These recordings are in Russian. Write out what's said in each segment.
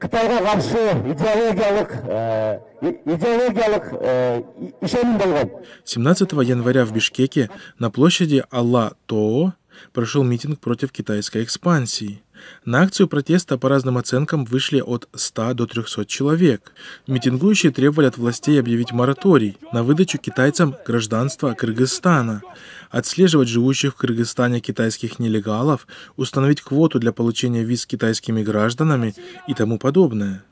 қытайға қарсы идеологиялық идеологиялық ишенім болған 17 января в Бишкеке на площади Алла Тоо прошел митинг против китайской экспансии. На акцию протеста по разным оценкам вышли от 100 до 300 человек. Митингующие требовали от властей объявить мораторий на выдачу китайцам гражданства Кыргызстана, отслеживать живущих в Кыргызстане китайских нелегалов, установить квоту для получения виз китайскими гражданами и тому подобное.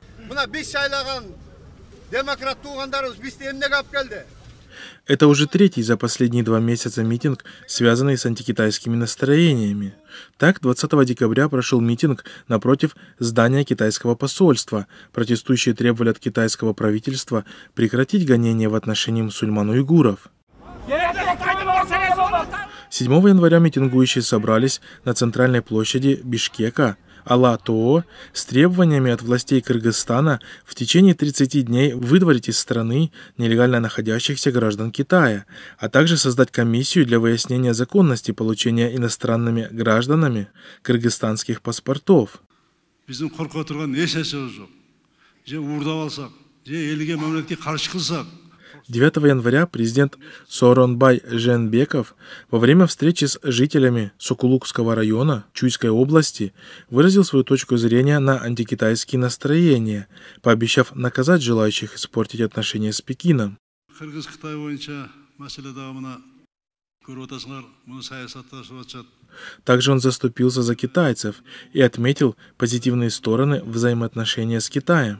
Это уже третий за последние два месяца митинг, связанный с антикитайскими настроениями. Так, 20 декабря прошел митинг напротив здания китайского посольства. Протестующие требовали от китайского правительства прекратить гонения в отношении мусульман-уйгуров. 7 января митингующие собрались на центральной площади Бишкека – Тоо с требованиями от властей Кыргызстана в течение 30 дней выдворить из страны нелегально находящихся граждан Китая, а также создать комиссию для выяснения законности получения иностранными гражданами кыргызстанских паспортов. біздің қорқып отырған еш нәрсе жоқ же уырдап алсақ 9 января президент Сооронбай Женбеков во время встречи с жителями Сокулукского района Чуйской области выразил свою точку зрения на антикитайские настроения, пообещав наказать желающих испортить отношения с Пекином. Также он заступился за китайцев и отметил позитивные стороны взаимоотношения с Китаем.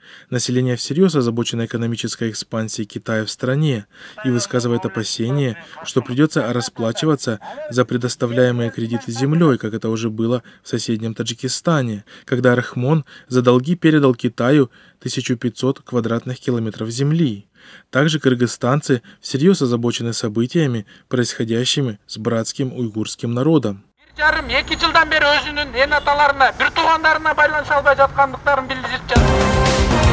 Население всерьез озабочено экономической экспансией Китая в стране и высказывает опасение, что придется расплачиваться за предоставляемые кредиты землей, как это уже было в соседнем Таджикистане, когда Рахмон за долги передал Китаю 1500 квадратных километров земли. Также кыргызстанцы всерьез озабочены событиями, происходящими с братским уйгурским народом. жарым эки жылдан бери өзүнүн